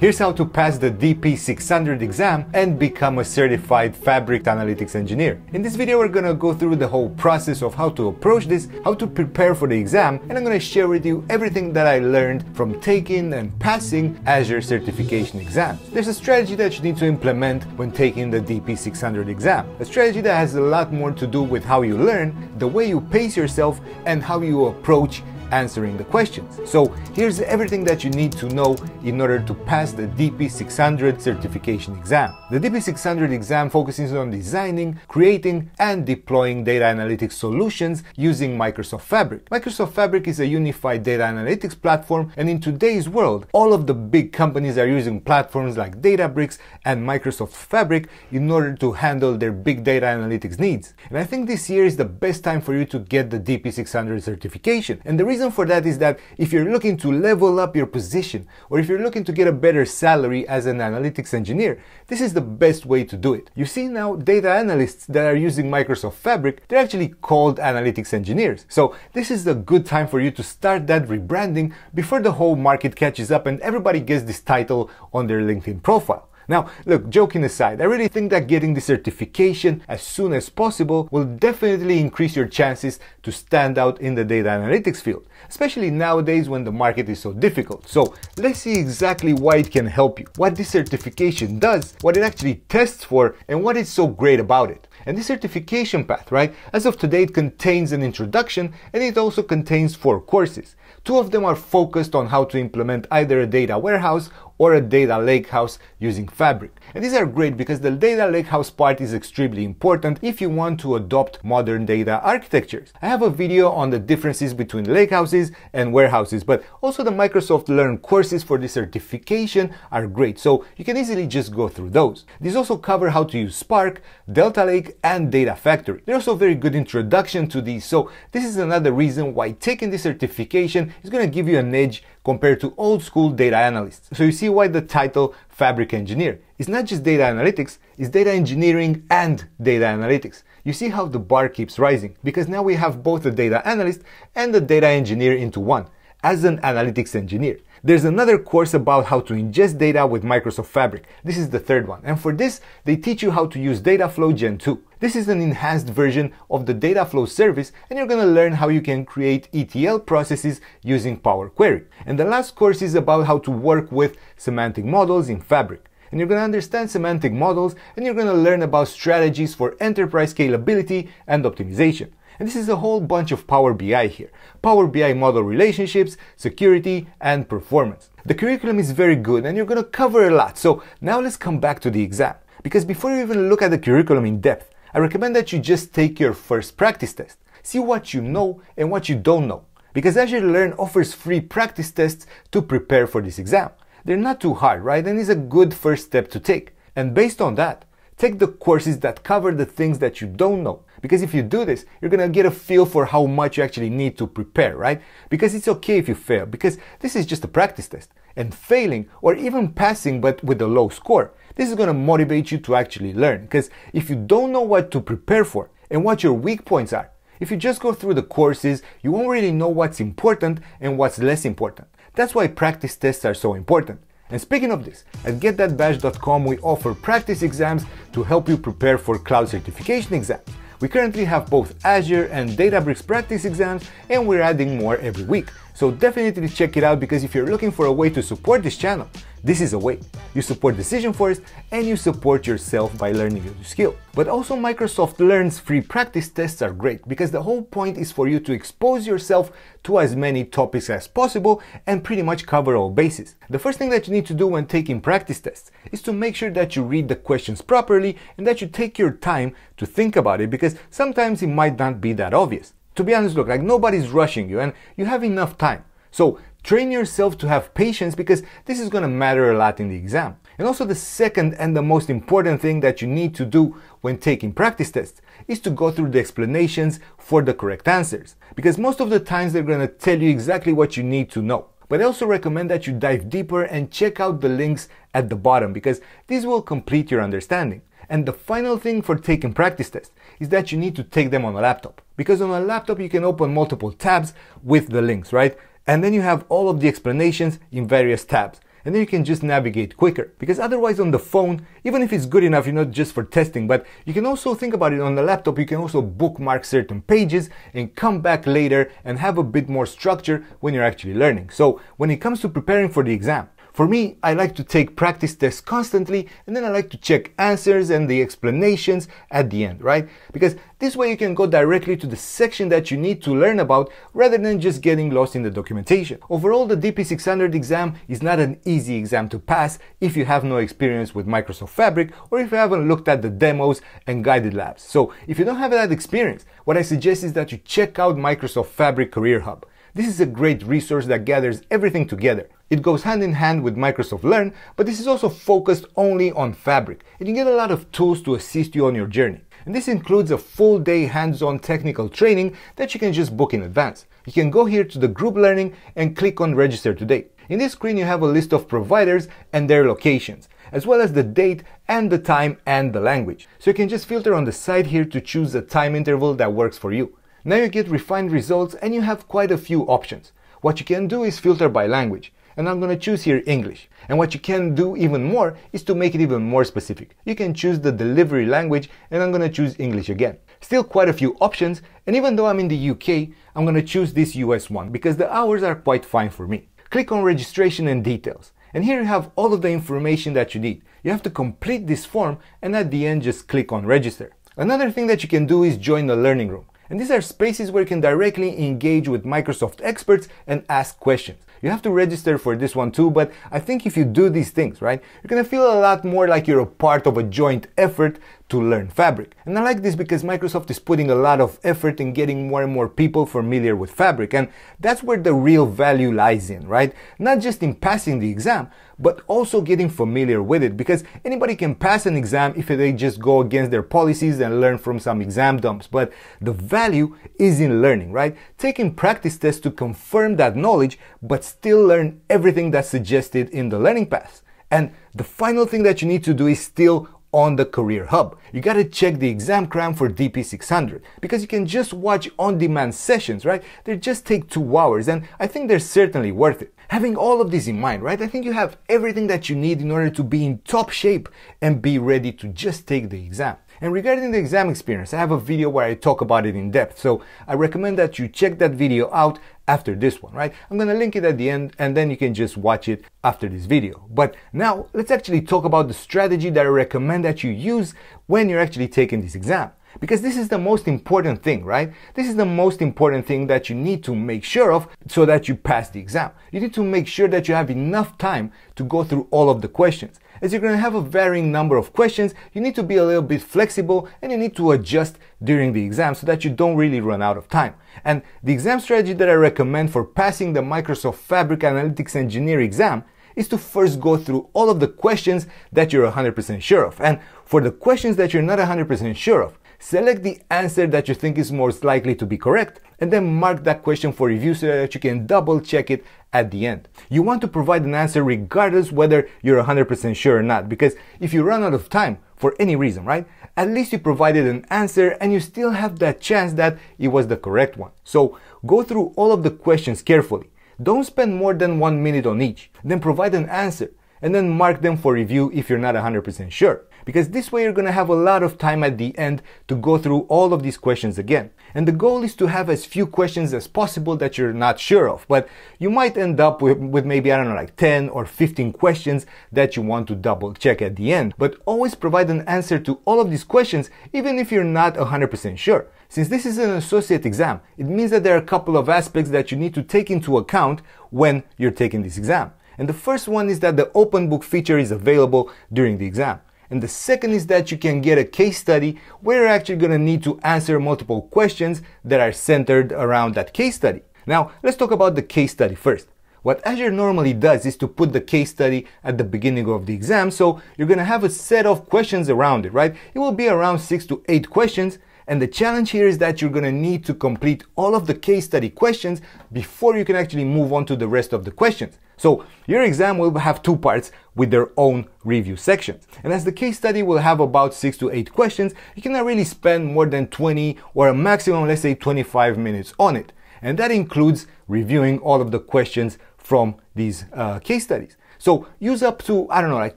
Here's how to pass the DP600 exam and become a certified fabric analytics engineer. In this video we're gonna go through the whole process of how to approach this, how to prepare for the exam, and I'm gonna share with you everything that I learned from taking and passing Azure certification exams. There's a strategy that you need to implement when taking the DP600 exam. A strategy that has a lot more to do with how you learn, the way you pace yourself, and how you approach answering the questions. So here's everything that you need to know in order to pass the DP600 certification exam. The DP600 exam focuses on designing, creating and deploying data analytics solutions using Microsoft Fabric. Microsoft Fabric is a unified data analytics platform and in today's world, all of the big companies are using platforms like Databricks and Microsoft Fabric in order to handle their big data analytics needs. And I think this year is the best time for you to get the DP600 certification. And the reason reason for that is that if you're looking to level up your position or if you're looking to get a better salary as an analytics engineer, this is the best way to do it. You see now data analysts that are using Microsoft Fabric, they're actually called analytics engineers. So this is a good time for you to start that rebranding before the whole market catches up and everybody gets this title on their LinkedIn profile. Now, look, joking aside, I really think that getting the certification as soon as possible will definitely increase your chances to stand out in the data analytics field, especially nowadays when the market is so difficult. So let's see exactly why it can help you, what this certification does, what it actually tests for, and what is so great about it. And this certification path, right, as of today, it contains an introduction and it also contains four courses. Two of them are focused on how to implement either a data warehouse or a data lakehouse using Fabric. And these are great because the data lakehouse part is extremely important if you want to adopt modern data architectures. I have a video on the differences between lakehouses and warehouses, but also the Microsoft Learn courses for the certification are great, so you can easily just go through those. These also cover how to use Spark, Delta Lake, and Data Factory. They're also very good introduction to these, so this is another reason why taking this certification is going to give you an edge compared to old school data analysts. So you see why the title Fabric Engineer. It's not just data analytics, it's data engineering and data analytics. You see how the bar keeps rising because now we have both the data analyst and the data engineer into one as an analytics engineer. There's another course about how to ingest data with Microsoft Fabric. This is the third one. And for this, they teach you how to use Dataflow Gen 2. This is an enhanced version of the Dataflow service and you're gonna learn how you can create ETL processes using Power Query. And the last course is about how to work with semantic models in Fabric and you're going to understand semantic models and you're going to learn about strategies for enterprise scalability and optimization. And this is a whole bunch of Power BI here. Power BI model relationships, security, and performance. The curriculum is very good and you're going to cover a lot. So now let's come back to the exam. Because before you even look at the curriculum in depth, I recommend that you just take your first practice test. See what you know and what you don't know. Because Azure Learn offers free practice tests to prepare for this exam. They're not too hard, right? And it's a good first step to take. And based on that, Take the courses that cover the things that you don't know. Because if you do this, you're gonna get a feel for how much you actually need to prepare, right? Because it's okay if you fail, because this is just a practice test. And failing, or even passing but with a low score, this is gonna motivate you to actually learn. Because if you don't know what to prepare for and what your weak points are, if you just go through the courses, you won't really know what's important and what's less important. That's why practice tests are so important. And speaking of this, at getthatbadge.com we offer practice exams to help you prepare for cloud certification exams. We currently have both Azure and Databricks practice exams and we're adding more every week. So definitely check it out because if you're looking for a way to support this channel, this is a way. You support Decision Forest and you support yourself by learning a new skill. But also Microsoft Learn's free practice tests are great because the whole point is for you to expose yourself to as many topics as possible and pretty much cover all bases. The first thing that you need to do when taking practice tests is to make sure that you read the questions properly and that you take your time to think about it because sometimes it might not be that obvious. To be honest, look, like nobody's rushing you and you have enough time. So Train yourself to have patience because this is going to matter a lot in the exam. And also the second and the most important thing that you need to do when taking practice tests is to go through the explanations for the correct answers. Because most of the times they're going to tell you exactly what you need to know. But I also recommend that you dive deeper and check out the links at the bottom because these will complete your understanding. And the final thing for taking practice tests is that you need to take them on a laptop. Because on a laptop you can open multiple tabs with the links, right? And then you have all of the explanations in various tabs. And then you can just navigate quicker. Because otherwise on the phone, even if it's good enough, you know, just for testing, but you can also think about it on the laptop, you can also bookmark certain pages and come back later and have a bit more structure when you're actually learning. So when it comes to preparing for the exam, for me, I like to take practice tests constantly and then I like to check answers and the explanations at the end, right? Because this way you can go directly to the section that you need to learn about rather than just getting lost in the documentation. Overall, the DP600 exam is not an easy exam to pass if you have no experience with Microsoft Fabric or if you haven't looked at the demos and guided labs. So if you don't have that experience, what I suggest is that you check out Microsoft Fabric Career Hub. This is a great resource that gathers everything together. It goes hand in hand with Microsoft Learn, but this is also focused only on Fabric, and you get a lot of tools to assist you on your journey. And this includes a full day hands-on technical training that you can just book in advance. You can go here to the group learning and click on register today. In this screen you have a list of providers and their locations, as well as the date and the time and the language. So you can just filter on the side here to choose a time interval that works for you. Now you get refined results and you have quite a few options. What you can do is filter by language and I'm going to choose here English. And what you can do even more is to make it even more specific. You can choose the delivery language and I'm going to choose English again. Still quite a few options and even though I'm in the UK, I'm going to choose this US one because the hours are quite fine for me. Click on registration and details. And here you have all of the information that you need. You have to complete this form and at the end just click on register. Another thing that you can do is join the learning room. And these are spaces where you can directly engage with Microsoft experts and ask questions. You have to register for this one too, but I think if you do these things, right, you're gonna feel a lot more like you're a part of a joint effort to learn Fabric. And I like this because Microsoft is putting a lot of effort in getting more and more people familiar with Fabric. And that's where the real value lies in, right? Not just in passing the exam, but also getting familiar with it because anybody can pass an exam if they just go against their policies and learn from some exam dumps. But the value is in learning, right? Taking practice tests to confirm that knowledge, but still learn everything that's suggested in the learning path. And the final thing that you need to do is still on the Career Hub. You gotta check the exam cram for DP600 because you can just watch on-demand sessions, right? They just take two hours and I think they're certainly worth it having all of this in mind, right, I think you have everything that you need in order to be in top shape and be ready to just take the exam. And regarding the exam experience, I have a video where I talk about it in depth, so I recommend that you check that video out after this one, right? I'm gonna link it at the end and then you can just watch it after this video. But now let's actually talk about the strategy that I recommend that you use when you're actually taking this exam. Because this is the most important thing, right? This is the most important thing that you need to make sure of so that you pass the exam. You need to make sure that you have enough time to go through all of the questions. As you're going to have a varying number of questions, you need to be a little bit flexible and you need to adjust during the exam so that you don't really run out of time. And the exam strategy that I recommend for passing the Microsoft Fabric Analytics Engineer exam is to first go through all of the questions that you're 100% sure of. And for the questions that you're not 100% sure of, Select the answer that you think is most likely to be correct and then mark that question for review so that you can double check it at the end. You want to provide an answer regardless whether you're 100% sure or not because if you run out of time for any reason, right? At least you provided an answer and you still have that chance that it was the correct one. So go through all of the questions carefully. Don't spend more than one minute on each. Then provide an answer and then mark them for review if you're not 100% sure because this way you're going to have a lot of time at the end to go through all of these questions again. And the goal is to have as few questions as possible that you're not sure of, but you might end up with, with maybe, I don't know, like 10 or 15 questions that you want to double check at the end. But always provide an answer to all of these questions, even if you're not 100% sure. Since this is an associate exam, it means that there are a couple of aspects that you need to take into account when you're taking this exam. And the first one is that the open book feature is available during the exam. And the second is that you can get a case study where you're actually going to need to answer multiple questions that are centered around that case study. Now, let's talk about the case study first. What Azure normally does is to put the case study at the beginning of the exam, so you're going to have a set of questions around it, right? It will be around six to eight questions, and the challenge here is that you're going to need to complete all of the case study questions before you can actually move on to the rest of the questions. So your exam will have two parts with their own review sections. And as the case study will have about six to eight questions, you cannot really spend more than 20 or a maximum, let's say 25 minutes on it. And that includes reviewing all of the questions from these uh, case studies. So use up to, I don't know, like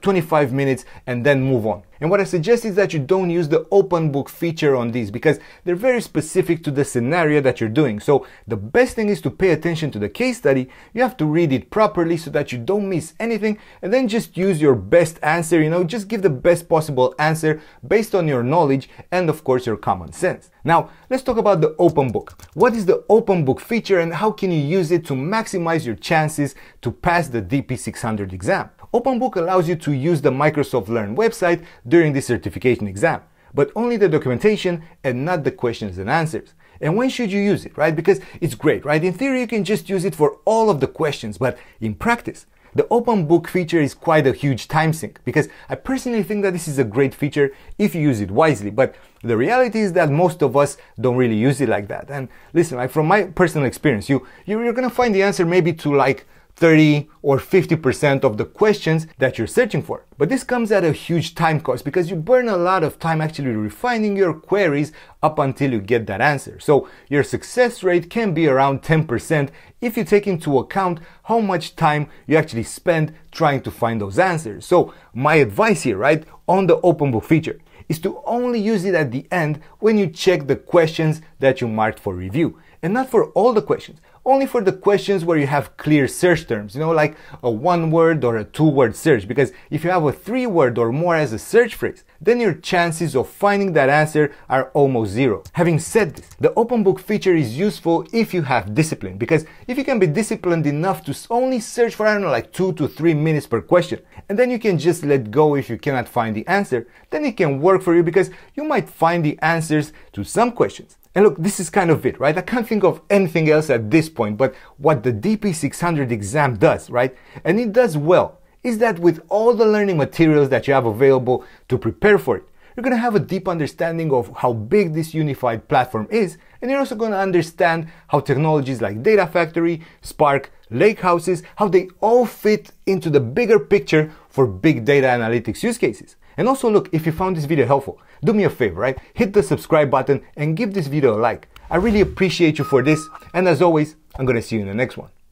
25 minutes and then move on. And what I suggest is that you don't use the open book feature on these because they're very specific to the scenario that you're doing. So the best thing is to pay attention to the case study. You have to read it properly so that you don't miss anything and then just use your best answer, you know, just give the best possible answer based on your knowledge and of course your common sense. Now, let's talk about the open book. What is the open book feature and how can you use it to maximize your chances to pass the DP600 exam? OpenBook allows you to use the Microsoft Learn website during the certification exam, but only the documentation and not the questions and answers. And when should you use it, right? Because it's great, right? In theory, you can just use it for all of the questions, but in practice, the open book feature is quite a huge time sink because I personally think that this is a great feature if you use it wisely, but the reality is that most of us don't really use it like that. And listen, like from my personal experience, you, you're, you're gonna find the answer maybe to like 30 or 50% of the questions that you're searching for. But this comes at a huge time cost because you burn a lot of time actually refining your queries up until you get that answer. So your success rate can be around 10% if you take into account how much time you actually spend trying to find those answers. So my advice here, right, on the open book feature is to only use it at the end when you check the questions that you marked for review and not for all the questions only for the questions where you have clear search terms, you know, like a one word or a two word search. Because if you have a three word or more as a search phrase, then your chances of finding that answer are almost zero. Having said this, the open book feature is useful if you have discipline, because if you can be disciplined enough to only search for, I don't know, like two to three minutes per question, and then you can just let go if you cannot find the answer, then it can work for you because you might find the answers to some questions, and look, this is kind of it, right? I can't think of anything else at this point, but what the DP600 exam does, right? And it does well, is that with all the learning materials that you have available to prepare for it, you're going to have a deep understanding of how big this unified platform is, and you're also going to understand how technologies like Data Factory, Spark, Lakehouses, how they all fit into the bigger picture for big data analytics use cases. And also look, if you found this video helpful, do me a favor, right? Hit the subscribe button and give this video a like. I really appreciate you for this. And as always, I'm gonna see you in the next one.